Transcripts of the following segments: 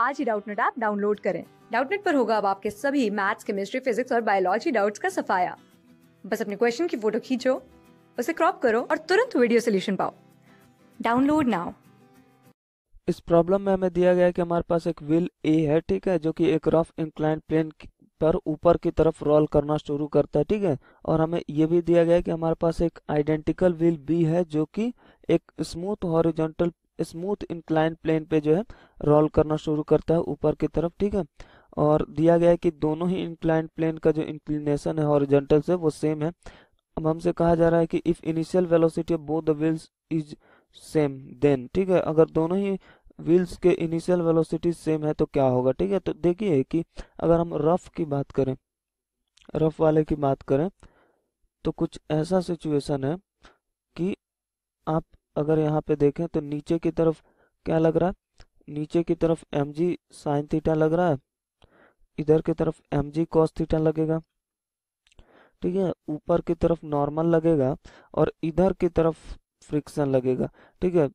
आज ही Doubtnut app download करें डाउटनेट पर होगा अब आपके सभी मैथ्स केमिस्ट्री फिजिक्स और बायोलॉजी डाउट्स का सफाया बस अपने क्वेश्चन की फोटो खींचो उसे क्रॉप करो और तुरंत वीडियो सोल्यूशन पाओ डाउनलोड नाउ इस प्रॉब्लम में हमें दिया गया कि हमारे पास एक व्हील ए है ठीक है जो कि एक रफ इंक्लाइंड प्लेन पर ऊपर की तरफ रोल करना शुरू करता है ठीक है और हमें यह भी दिया गया कि हमारे पास एक आइडेंटिकल व्हील बी है जो कि एक smooth horizontal smooth incline plane पे जो है रोल करना शुरू करता है ऊपर की तरफ ठीक है और दिया गया है कि दोनों ही इंक्लाइन प्लेन का जो इंक्लिनेशन है हॉरिजॉन्टल से वो सेम है अब हमसे कहा जा रहा है कि if initial velocity of both the wheels is same then ठीक है अगर दोनों ही व्हील्स के इनिशियल वेलोसिटी सेम है तो क्या होगा ठीक है तो देखिए कि अगर हम रफ की बात करें रफ वाले की बात करें तो कुछ ऐसा सिचुएशन है कि आप अगर यहाँ पे देखें तो नीचे की तरफ क्या लग रहा है नीचे की तरफ एम जी साइन थीटा लग रहा है इधर की तरफ एम जी कॉस थीटा लगेगा ठीक है ऊपर की तरफ नॉर्मल लगेगा और इधर की तरफ फ्रिक्शन लगेगा ठीक है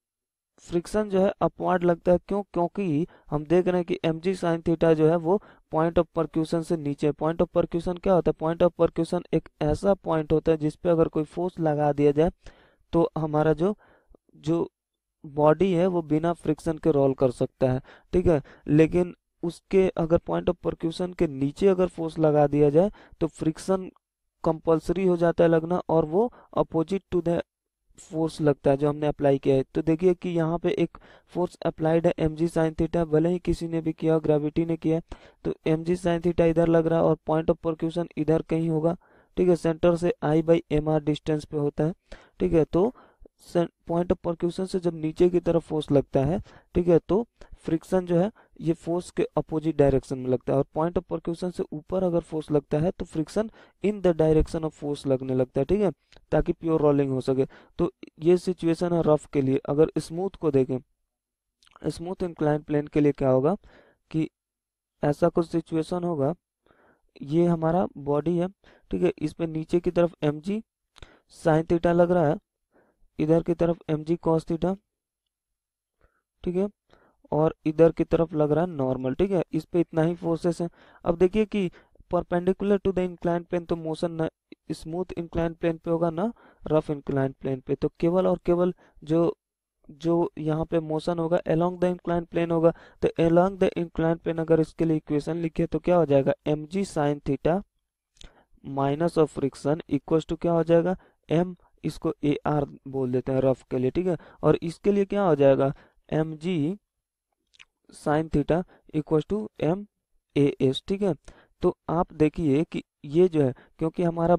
फ्रिक्शन जो है अपवार्ड लगता है क्यों क्योंकि हम देख रहे हैं कि एम जी साइन थीटा जो है वो पॉइंट ऑफ परक्यूशन से नीचे पॉइंट ऑफ परक्यूशन क्या होता है पॉइंट ऑफ परक्यूशन एक ऐसा पॉइंट होता है जिसपे अगर कोई फोर्स लगा दिया जाए तो हमारा जो जो बॉडी है वो बिना फ्रिक्शन के रोल कर सकता है ठीक है लेकिन उसके अगर पॉइंट ऑफ परक्यूशन के नीचे अगर फोर्स लगा दिया जाए तो फ्रिक्शन कंपलसरी हो जाता है लगना और वो अपोजिट टू द फोर्स लगता है जो हमने अप्लाई किया है तो देखिए कि यहाँ पे एक फोर्स अप्लाइड है एम जी साइन थीटा भले ही किसी ने भी किया ग्रेविटी ने किया तो एम जी साइन थीटा इधर लग रहा है और पॉइंट ऑफ परक्यूशन इधर कहीं होगा ठीक है सेंटर से I by M R distance पे होता है ठीक है तो पॉइंट ऑफ परक्यूशन से जब नीचे की तरफ फोर्स लगता है ठीक है तो फ्रिक्शन जो है ये फोर्स के अपोजिट डायरेक्शन में लगता है और पॉइंट ऑफ परक्यूशन से ऊपर अगर फोर्स लगता है तो friction in the direction of force लगने लगता है ठीक है ताकि प्योर रोलिंग हो सके तो ये सिचुएशन है रफ के लिए अगर स्मूथ को देखें स्मूथ इंक्लाइन प्लेन के लिए क्या होगा कि ऐसा कुछ सिचुएशन होगा ये हमारा बॉडी है ठीक है इस पे नीचे की तरफ एम जी साइन थीटा लग रहा है इधर की तरफ एम जी थीटा ठीक है और इधर की तरफ लग रहा है नॉर्मल ठीक है इस पे इतना ही फोर्सेस है अब देखिए कि perpendicular to the incline plane तो मोशन ना स्मूथ इंक्लाइन प्लेन पे होगा ना रफ इंक्लाइन प्लेन पे तो केवल और केवल जो जो यहाँ पे मोशन होगा अलोंग द इंक्लाइन प्लेन होगा तो अलोंग द इंक्लाइन प्लेन अगर इसके लिए इक्वेशन लिखे तो क्या हो जाएगा M G sine theta minus of friction equal to क्या हो जाएगा एम इसको ए आर बोल देते हैं रफ के लिए ठीक है और इसके लिए क्या हो जाएगा M G sine theta equal to M A S ठीक है तो आप देखिए कि ये जो है क्योंकि हमारा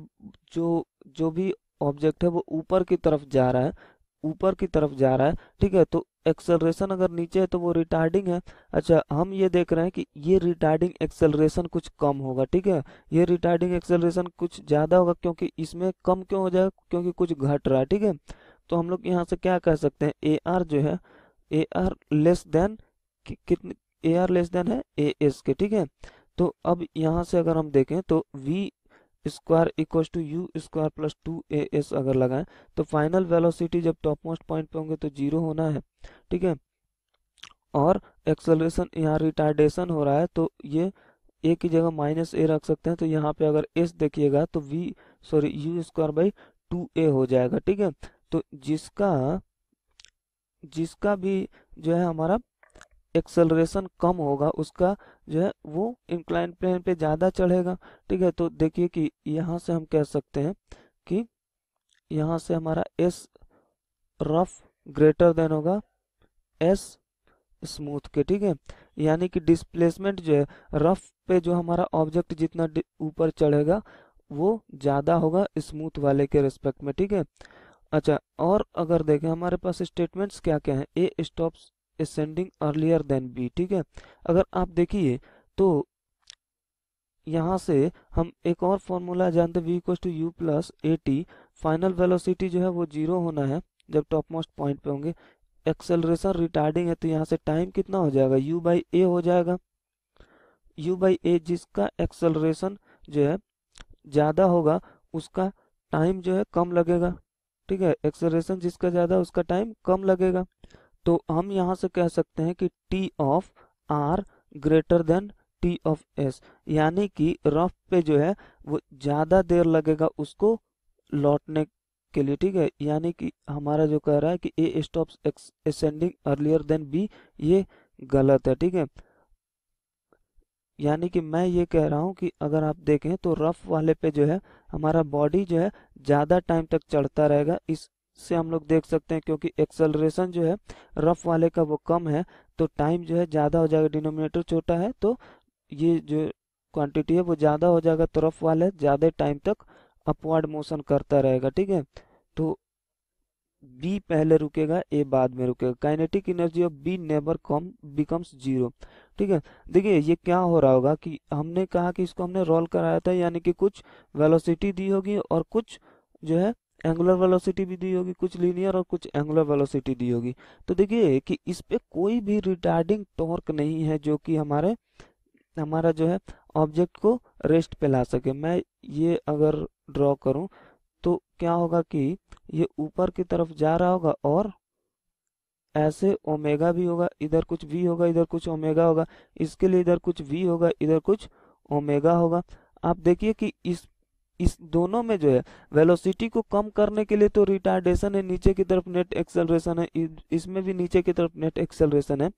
जो जो भी ऑब्जेक्ट है वो ऊपर की तरफ जा रहा है ऊपर की तरफ जा रहा है ठीक है तो एक्सेलरेशन अगर नीचे है तो वो रिटार्डिंग है अच्छा हम ये देख रहे हैं कि ये रिटार्डिंग एक्सेलरेशन कुछ कम होगा ठीक है ये रिटार्डिंग एक्सेलरेशन कुछ ज़्यादा होगा क्योंकि इसमें कम क्यों हो जाएगा क्योंकि कुछ घट रहा है ठीक है तो हम लोग यहाँ से क्या कह सकते हैं ए आर जो है ए आर लेस देन कितने ए आर लेस देन है ए एस के ठीक है तो अब यहाँ से अगर हम देखें तो V square equal to U square plus two A S अगर लगाएं तो फाइनल वेलोसिटी जब टॉप मोस्ट पॉइंट पे होंगे तो जीरो होना है ठीक है और एक्सेलरेशन यहाँ रिटार्डेशन हो रहा है तो ये ए की जगह माइनस ए रख सकते हैं तो यहाँ पे अगर एस देखिएगा तो V sorry U square by two A हो जाएगा ठीक है तो जिसका जिसका भी जो है हमारा एक्सेलरेशन कम होगा उसका जो है वो इंक्लाइन प्लेन पे ज़्यादा चढ़ेगा ठीक है तो देखिए कि यहाँ से हम कह सकते हैं कि यहाँ से हमारा एस रफ ग्रेटर देन होगा एस स्मूथ के ठीक है यानी कि डिस्प्लेसमेंट जो है रफ पे जो हमारा ऑब्जेक्ट जितना ऊपर चढ़ेगा वो ज़्यादा होगा स्मूथ वाले के रिस्पेक्ट में ठीक है अच्छा और अगर देखें हमारे पास स्टेटमेंट्स क्या क्या हैं A stops is earlier than B ठीक है अगर आप देखिए तो यहाँ से हम एक और फॉर्मूला जानते हैं V equal to U plus A T final velocity जो है वो जीरो होना है जब टॉप मोस्ट पॉइंट पे होंगे एक्सेलरेशन रिटार्डिंग है तो यहाँ से टाइम कितना हो जाएगा यू बाई ए हो जाएगा यू बाई ए जिसका एक्सेलरेशन जो है ज़्यादा होगा उसका टाइम जो है कम लगेगा ठीक है एक्सेलरेशन जिसका ज़्यादा उसका टाइम कम लगेगा तो हम यहाँ से कह सकते हैं कि T of R greater than t of s यानी कि रफ पे जो है वो ज़्यादा देर लगेगा उसको लौटने के लिए ठीक है यानी कि हमारा जो कह रहा है कि A stops ascending earlier than B ये गलत है ठीक है यानी कि मैं ये कह रहा हूँ कि अगर आप देखें तो रफ वाले पे जो है हमारा बॉडी जो है ज़्यादा टाइम तक चढ़ता रहेगा इस से हम लोग देख सकते हैं क्योंकि एक्सलरेशन जो है रफ वाले का वो कम है तो टाइम जो है ज़्यादा हो जाएगा डिनोमिनेटर छोटा है तो ये जो क्वांटिटी है वो ज़्यादा हो जाएगा तो रफ वाले ज़्यादा टाइम तक अपवर्ड मोशन करता रहेगा ठीक है तो बी पहले रुकेगा ए बाद में रुकेगा kinetic energy of B never come becomes zero ठीक है देखिए ये क्या हो रहा होगा कि हमने कहा कि इसको हमने रोल कराया था यानी कि कुछ वेलोसिटी दी होगी और कुछ जो है एंगुलर वेलोसिटी भी दी होगी कुछ लीनियर और कुछ एंगुलर वेलोसिटी दी होगी तो देखिए कि इस पे कोई भी रिटार्डिंग टॉर्क नहीं है जो कि हमारे हमारा जो है ऑब्जेक्ट को रेस्ट पे ला सके मैं ये अगर ड्रॉ करूं तो क्या होगा कि ये ऊपर की तरफ जा रहा होगा और ऐसे ओमेगा भी होगा इधर कुछ वी होगा इधर कुछ ओमेगा होगा इसके लिए इधर कुछ वी होगा इधर कुछ ओमेगा होगा आप देखिए कि इस इस दोनों में जो है वेलोसिटी को कम करने के लिए तो रिटार्डेशन है नीचे की तरफ नेट एक्सेलरेशन है इसमें भी नीचे की तरफ नेट एक्सेलरेशन है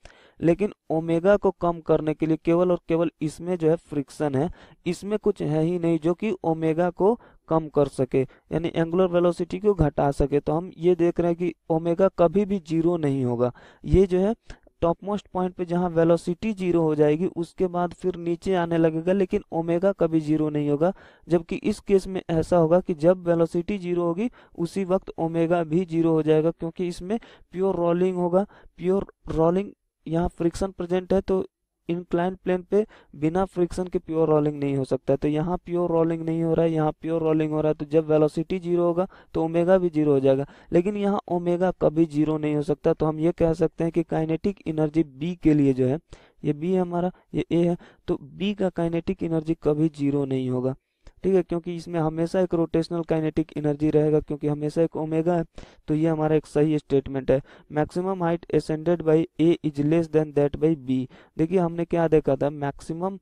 लेकिन ओमेगा को कम करने के लिए केवल और केवल इसमें जो है फ्रिक्शन है इसमें कुछ है ही नहीं जो कि ओमेगा को कम कर सके यानी एंगुलर वेलोसिटी को घटा सके तो हम ये देख रहे हैं कि ओमेगा कभी भी जीरो नहीं होगा ये जो है टॉप मोस्ट पॉइंट पे जहाँ वेलोसिटी जीरो हो जाएगी उसके बाद फिर नीचे आने लगेगा लेकिन ओमेगा कभी जीरो नहीं होगा जबकि इस केस में ऐसा होगा कि जब वेलोसिटी जीरो होगी उसी वक्त ओमेगा भी जीरो हो जाएगा क्योंकि इसमें प्योर रोलिंग होगा प्योर रोलिंग यहाँ फ्रिक्शन प्रेजेंट है तो इंक्लाइन प्लेन पे बिना फ्रिक्शन के प्योर रोलिंग नहीं हो सकता है तो यहाँ प्योर रोलिंग नहीं हो रहा है यहाँ प्योर रोलिंग हो रहा है तो जब वेलोसिटी जीरो होगा तो ओमेगा भी जीरो हो जाएगा लेकिन यहाँ ओमेगा कभी जीरो नहीं हो सकता तो हम ये कह सकते हैं कि काइनेटिक एनर्जी बी के लिए जो है ये बी हमारा ये ए है तो बी का काइनेटिक एनर्जी कभी जीरो नहीं होगा ठीक है क्योंकि इसमें हमेशा एक रोटेशनल काइनेटिक एनर्जी रहेगा क्योंकि हमेशा एक ओमेगा है तो ये हमारा एक सही स्टेटमेंट है maximum height ascended by A is less than that by B देखिए हमने क्या देखा था मैक्सिमम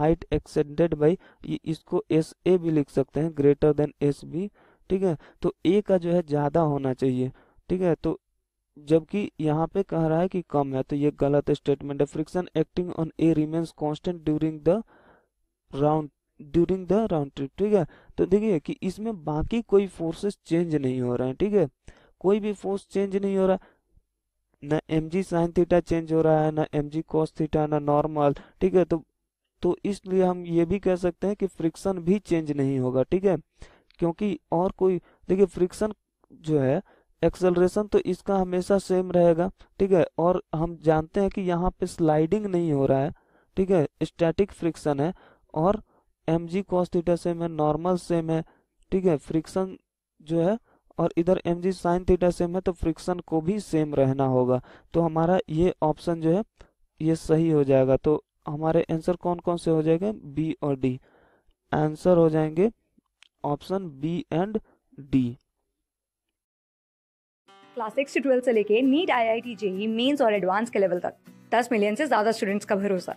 हाइट एक्सेंडेड बाई इसको एस ए भी लिख सकते हैं ग्रेटर देन एस बी ठीक है तो ए का जो है ज़्यादा होना चाहिए ठीक है तो जबकि यहाँ पे कह रहा है कि कम है तो ये गलत स्टेटमेंट है friction acting on A remains constant during the round during the round trip ठीक है तो देखिए कि इसमें बाकी कोई फोर्सेस चेंज नहीं हो रहे हैं ठीक है कोई भी फोर्स चेंज नहीं हो रहा ना M G sine theta change हो रहा है ना एम जी कॉस थीटा ना नॉर्मल ठीक है तो तो इसलिए हम ये भी कह सकते हैं कि फ्रिक्शन भी चेंज नहीं होगा ठीक है क्योंकि और कोई देखिए फ्रिक्शन जो है एक्सेलरेशन तो इसका हमेशा सेम रहेगा ठीक है और हम जानते हैं कि यहाँ पे स्लाइडिंग नहीं हो रहा है ठीक है स्टैटिक फ्रिक्शन है और M G cos theta same है नॉर्मल सेम है ठीक है फ्रिक्शन जो है और इधर M G sine theta same है तो फ्रिक्शन को भी सेम रहना होगा तो हमारा ये ऑप्शन जो है ये सही हो जाएगा तो हमारे आंसर कौन कौन से हो जाएंगे बी और डी आंसर हो जाएंगे option B and D class six twelfth से लेके NEET I I T JEE mains और एडवांस के लेवल तक दस मिलियन से ज्यादा स्टूडेंट्स का भरोसा